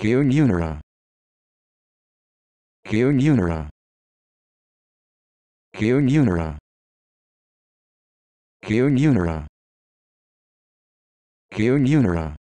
Cununera. Cununera. Cununera. Cununera. Cununera.